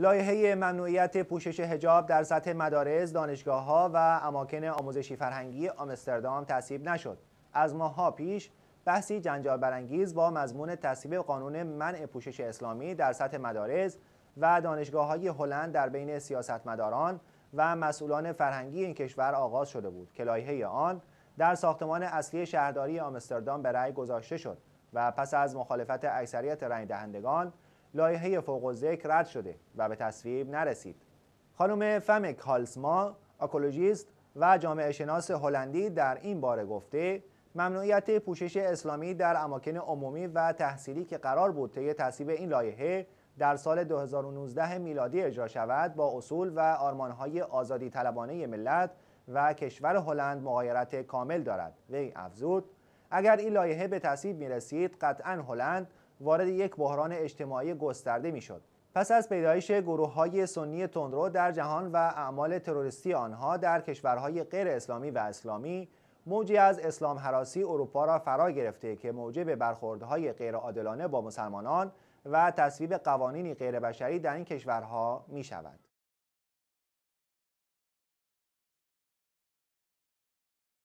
لایحه ممنوعیت پوشش هجاب در سطح مدارس، دانشگاه ها و اماکن آموزشی فرهنگی آمستردام تصویب نشد. از ماها پیش بحثی جنجال برانگیز با مضمون تصویب قانون منع پوشش اسلامی در سطح مدارس و دانشگاه های هلند در بین سیاستمداران و مسئولان فرهنگی این کشور آغاز شده بود که لایحه آن در ساختمان اصلی شهرداری آمستردام به رأی گذاشته شد و پس از مخالفت اکثریت رأی دهندگان لایحه فوق ذکر رد شده و به تصویب نرسید خانم فم کالسما اکولوژیست و جامعه شناس هلندی در این باره گفته ممنوعیت پوشش اسلامی در اماکن عمومی و تحصیلی که قرار بود طی تصویب این لایحه در سال 2019 میلادی اجرا شود با اصول و آرمانهای آزادی طلبانه ملت و کشور هلند مغایرت کامل دارد وی افزود اگر این لایحه به تصویب می رسید قطعا هلند وارد یک بحران اجتماعی گسترده میشد پس از پیدایش گروه های سنی تندرو در جهان و اعمال تروریستی آنها در کشورهای غیر اسلامی و اسلامی موجی از اسلام حراسی اروپا را فرا گرفته که موجب برخوردهای غیرعادلانه با مسلمانان و تصویب قوانینی بشری در این کشورها می شود.